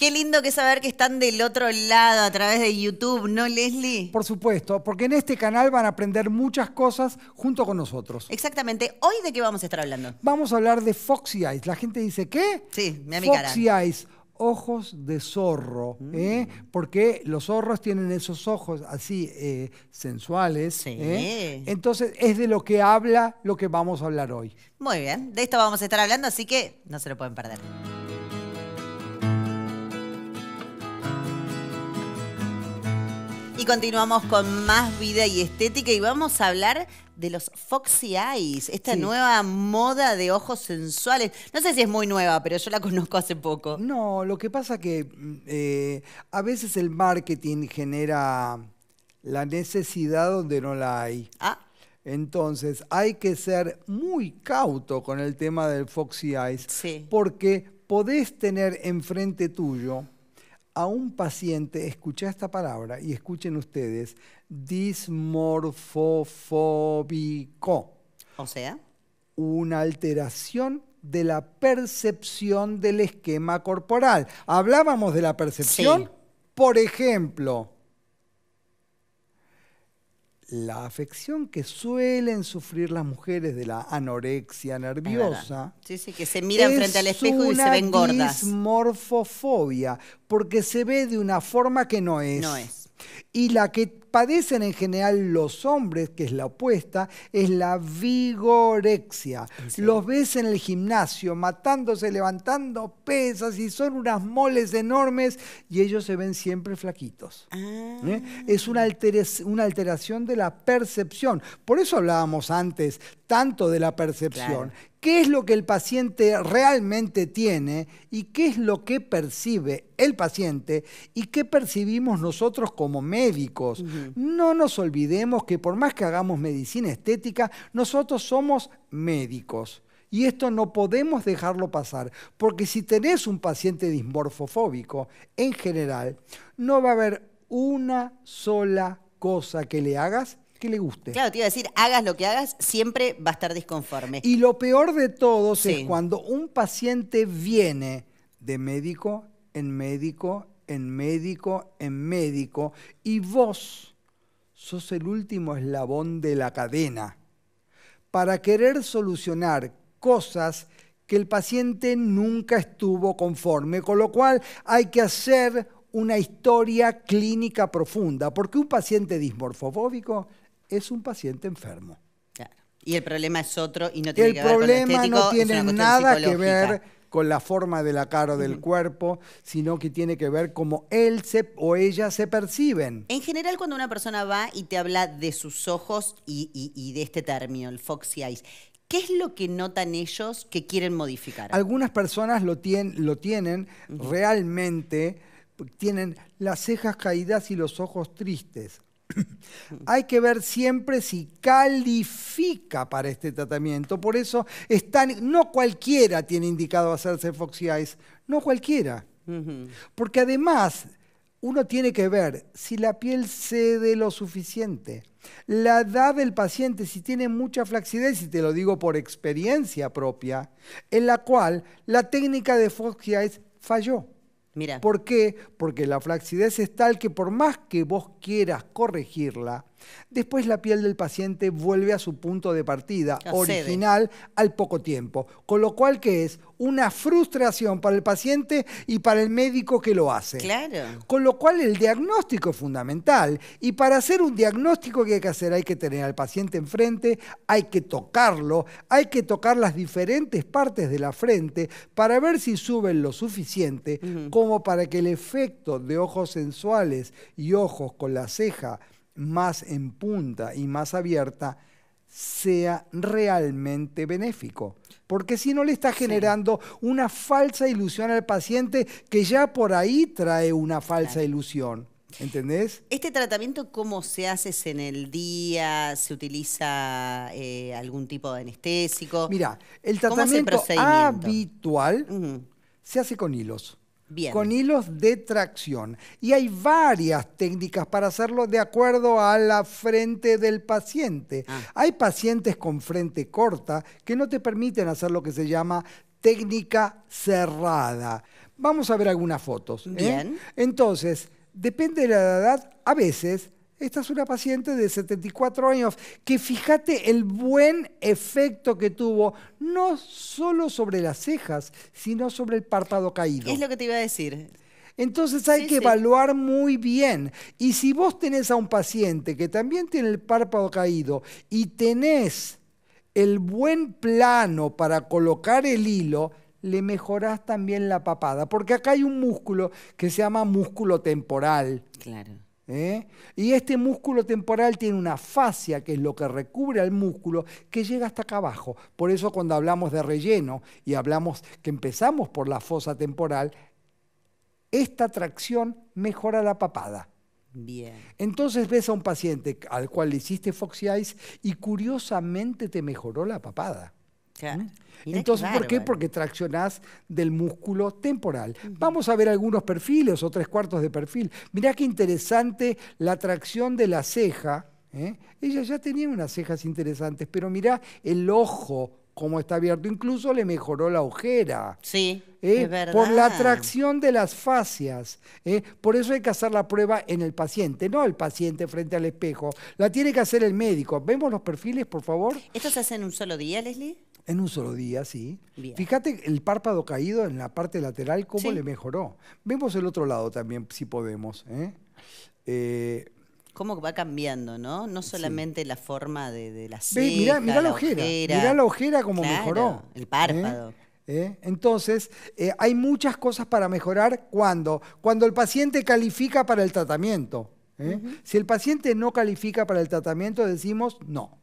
Qué lindo que saber que están del otro lado a través de YouTube, ¿no, Leslie? Por supuesto, porque en este canal van a aprender muchas cosas junto con nosotros. Exactamente. ¿Hoy de qué vamos a estar hablando? Vamos a hablar de Foxy Eyes. La gente dice, ¿qué? Sí, me mi Foxy Eyes ojos de zorro, mm. ¿eh? porque los zorros tienen esos ojos así eh, sensuales. Sí. ¿eh? Entonces es de lo que habla lo que vamos a hablar hoy. Muy bien, de esto vamos a estar hablando, así que no se lo pueden perder. Y continuamos con más vida y estética y vamos a hablar de los Foxy Eyes, esta nueva moda de ojos sensuales. No sé si es muy nueva, pero yo la conozco hace poco. No, lo que pasa que mm, eh, a veces el marketing genera la necesidad donde no la hay. Ah. Entonces hay que ser muy cauto con el tema del Foxy Eyes, porque podés tener enfrente tuyo a un paciente, escucha esta palabra y escuchen ustedes, dismorfofóbico. O sea. Una alteración de la percepción del esquema corporal. Hablábamos de la percepción, por ejemplo, la afección que suelen sufrir las mujeres de la anorexia nerviosa. que se miran frente al espejo y se ven gordas. Es morfofobia, porque se ve de una forma que no es. No es. Y la que padecen en general los hombres, que es la opuesta, es la vigorexia. Los ves en el gimnasio matándose, levantando pesas y son unas moles enormes y ellos se ven siempre flaquitos. Ah. ¿Eh? Es una, alteración de la percepción. Por eso hablábamos antes tanto de la percepción, qué es lo que el paciente realmente tiene y qué es lo que percibe el paciente y qué percibimos nosotros como médicos. No nos olvidemos que por más que hagamos medicina estética, nosotros somos médicos. Y esto no podemos dejarlo pasar, porque si tenés un paciente dismorfofóbico, en general, no va a haber una sola cosa que le hagas que le guste. Claro, te iba a decir, hagas lo que hagas, siempre va a estar disconforme. Y lo peor de todos es cuando un paciente viene de médico en médico, en médico, en médico, y vos sos el último eslabón de la cadena para querer solucionar cosas que el paciente nunca estuvo conforme, con lo cual hay que hacer una historia clínica profunda, porque un paciente dismorfofóbico es un paciente enfermo. Y el problema es otro y no tiene que ver con El problema no tiene nada que ver con la forma de la cara o del cuerpo, sino que tiene que ver cómo él se, o ella se perciben. En general, cuando una persona va y te habla de sus ojos y, de este término, el foxy eyes, ¿Qué es lo que notan ellos que quieren modificar? Algunas personas lo, lo tienen realmente, tienen las cejas caídas y los ojos tristes. Hay que ver siempre si califica para este tratamiento. Por eso están, no cualquiera tiene indicado hacerse Foxy Ice, no cualquiera. Porque además uno tiene que ver si la piel cede lo suficiente, la edad del paciente, si tiene mucha flacidez, y te lo digo por experiencia propia, en la cual la técnica de Foxy falló. Mira. ¿Por qué? Porque la flacidez es tal que por más que vos quieras corregirla, Después la piel del paciente vuelve a su punto de partida original al poco tiempo, con lo cual que es una frustración para el paciente y para el médico que lo hace. Claro. Con lo cual el diagnóstico es fundamental y para hacer un diagnóstico que hay que hacer hay que tener al paciente enfrente, hay que tocarlo, hay que tocar las diferentes partes de la frente para ver si suben lo suficiente como para que el efecto de ojos sensuales y ojos con la ceja más en punta y más abierta sea realmente benéfico. Porque si no le está generando una falsa ilusión al paciente que ya por ahí trae una falsa ilusión. ¿Entendés? ¿Este tratamiento cómo se hace? en el día? ¿Se utiliza eh, algún tipo de anestésico? Mira, el tratamiento habitual se hace con hilos con hilos de tracción. Y hay varias técnicas para hacerlo de acuerdo a la frente del paciente. Ah. Hay pacientes con frente corta que no te permiten hacer lo que se llama técnica cerrada. Vamos a ver algunas fotos. ¿eh? Bien. Entonces, depende de la edad, a veces esta es una paciente de 74 años que fíjate el buen efecto que tuvo, no solo sobre las cejas, sino sobre el párpado caído. Es lo que te iba a decir. Entonces hay que evaluar muy bien. Y si vos tenés a un paciente que también tiene el párpado caído y tenés el buen plano para colocar el hilo, le mejorás también la papada. Porque acá hay un músculo que se llama músculo temporal. Claro ¿eh? Y este músculo temporal tiene una fascia, que es lo que recubre al músculo, que llega hasta acá abajo. Por eso cuando hablamos de relleno y hablamos que empezamos por la fosa temporal, esta tracción mejora la papada. Bien. Entonces ves a un paciente al cual le hiciste Foxy Eyes y curiosamente te mejoró la papada. Entonces, ¿por qué? Porque traccionás del músculo temporal. Vamos a ver algunos perfiles o tres cuartos de perfil. Mirá qué interesante la tracción de la ceja. ¿eh? Ella ya tenía unas cejas interesantes, pero mirá el ojo como está abierto. Incluso le mejoró la ojera. Sí, ¿eh? es verdad. Por la tracción de las fascias. ¿eh? Por eso hay que hacer la prueba en el paciente, no el paciente frente al espejo. La tiene que hacer el médico. ¿Vemos los perfiles, por favor? ¿Estos se hacen un solo día, Leslie? En un solo día, sí. Fíjate el párpado caído en la parte lateral, cómo le mejoró. Vemos el otro lado también, si podemos. ¿eh? Eh, cómo va cambiando, ¿no? No solamente la forma de, la ceja, mirá, la, ojera, Mirá la ojera cómo mejoró. El ¿eh? párpado. Entonces, hay muchas cosas para mejorar cuando, cuando el paciente califica para el tratamiento. Si el paciente no califica para el tratamiento, decimos no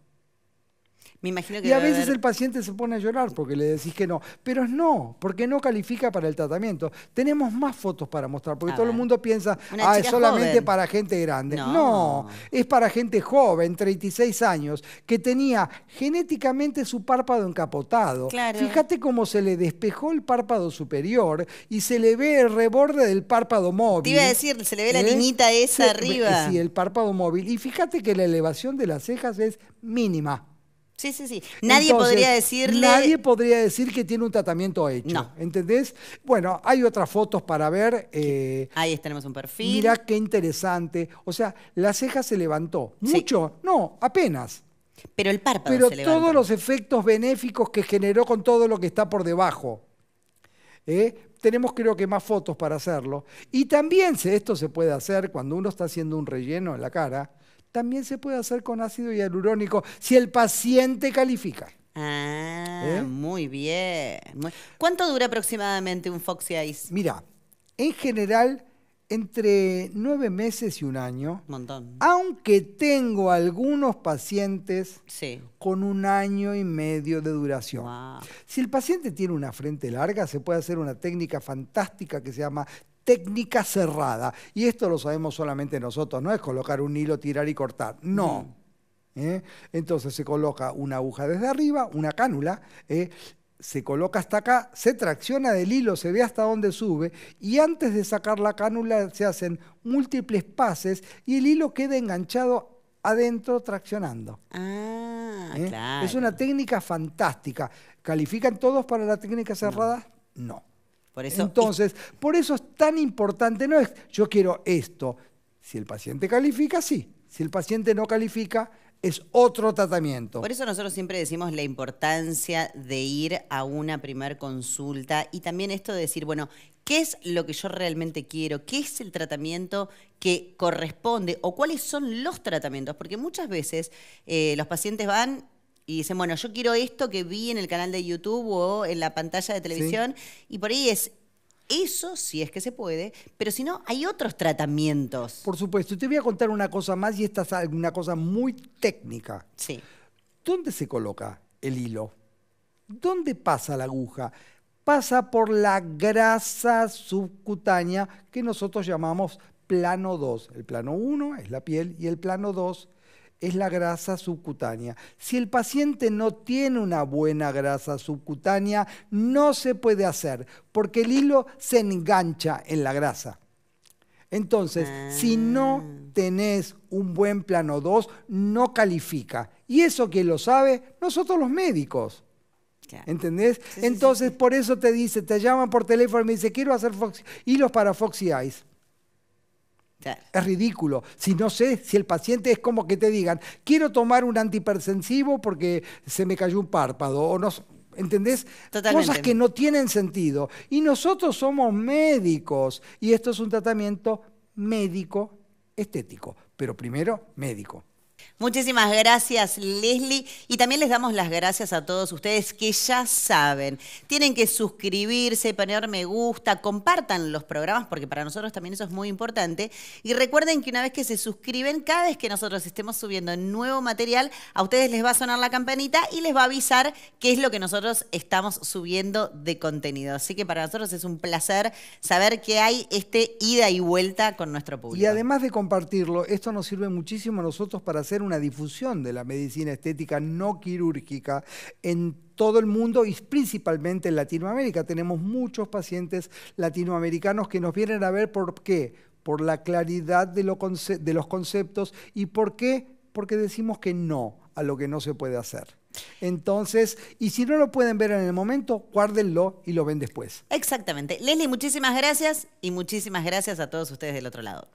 imagino y a veces el paciente se pone a llorar porque le decís que no. Pero no, porque no califica para el tratamiento. Tenemos más fotos para mostrar, porque todo el mundo piensa, ah, es solamente para gente grande. No. es para gente joven, 36 años, que tenía genéticamente su párpado encapotado. Fíjate cómo se le despejó el párpado superior y se le ve el reborde del párpado móvil. Te iba a decir, se le ve la ¿Eh? niñita esa arriba. Sí, el párpado móvil. Y fíjate que la elevación de las cejas es mínima. Sí, sí, sí. Nadie podría decirle. Nadie podría decir que tiene un tratamiento hecho. ¿Entendés? Bueno, hay otras fotos para ver. Eh, Ahí tenemos un perfil. Mira qué interesante. O sea, la ceja se levantó. ¿Mucho? No, apenas. Pero el párpado Pero se levantó. todos los efectos benéficos que generó con todo lo que está por debajo. ¿Eh? Tenemos creo que más fotos para hacerlo. Y también esto se puede hacer cuando uno está haciendo un relleno en la cara también se puede hacer con ácido hialurónico si el paciente califica. Ah, ¿Eh? muy bien. ¿Cuánto dura aproximadamente un Foxy Ice? Mira, en general entre nueve meses y un año. Montón. Aunque tengo algunos pacientes sí. con un año y medio de duración. Si el paciente tiene una frente larga, se puede hacer una técnica fantástica que se llama técnica cerrada. Y esto lo sabemos solamente nosotros, no es colocar un hilo, tirar y cortar. No. ¿Eh? Entonces se coloca una aguja desde arriba, una cánula, ¿eh? se coloca hasta acá, se tracciona del hilo, se ve hasta dónde sube y antes de sacar la cánula se hacen múltiples pases y el hilo queda enganchado adentro traccionando. Ah, claro. ¿Eh? Es una técnica fantástica. ¿Califican todos para la técnica cerrada? no. Entonces, por eso es tan importante, no es yo quiero esto. Si el paciente califica, sí. Si el paciente no califica, es otro tratamiento. Por eso nosotros siempre decimos la importancia de ir a una primer consulta y también esto de decir, bueno, ¿qué es lo que yo realmente quiero? ¿Qué es el tratamiento que corresponde? ¿O cuáles son los tratamientos? Porque muchas veces eh, los pacientes van y dicen, bueno, yo quiero esto que vi en el canal de YouTube o en la pantalla de televisión, y por ahí es eso sí es que se puede, pero si no, hay otros tratamientos. Por supuesto, te voy a contar una cosa más y esta es una cosa muy técnica. Sí. ¿Dónde se coloca el hilo? ¿Dónde pasa la aguja? Pasa por la grasa subcutánea que nosotros llamamos plano 2. El plano 1 es la piel y el plano 2 es la grasa subcutánea. Si el paciente no tiene una buena grasa subcutánea, no se puede hacer porque el hilo se engancha en la grasa. Entonces, si no ah. tenés un buen plano 2, no califica. Y eso quién lo sabe, nosotros los médicos. ¿Entendés? Entonces, por eso te dice, te llaman por teléfono y me dice, quiero hacer hilos para Foxy Eyes. Es ridículo. Si no sé, si el paciente es como que te digan, quiero tomar un antipersensivo porque se me cayó un párpado, o no, ¿Entendés? Cosas que no tienen sentido. Y nosotros somos médicos y esto es un tratamiento médico estético, pero primero médico. Muchísimas gracias, Leslie. Y también les damos las gracias a todos ustedes que ya saben. Tienen que suscribirse, poner me gusta, compartan los programas, porque para nosotros también eso es muy importante. Y recuerden que una vez que se suscriben, cada vez que nosotros estemos subiendo nuevo material, a ustedes les va a sonar la campanita y les va a avisar qué es lo que nosotros estamos subiendo de contenido. Así que para nosotros es un placer saber que hay este ida y vuelta con nuestro público. Y además de compartirlo, esto nos sirve muchísimo a nosotros para hacer una difusión de la medicina estética no quirúrgica en todo el mundo y principalmente en Latinoamérica. Tenemos muchos pacientes latinoamericanos que nos vienen a ver por qué, por la claridad de, los conceptos y por qué, porque decimos que no a lo que no se puede hacer. Entonces, y si no lo pueden ver en el momento, guárdenlo y lo ven después. Exactamente. Leslie, muchísimas gracias y muchísimas gracias a todos ustedes del otro lado.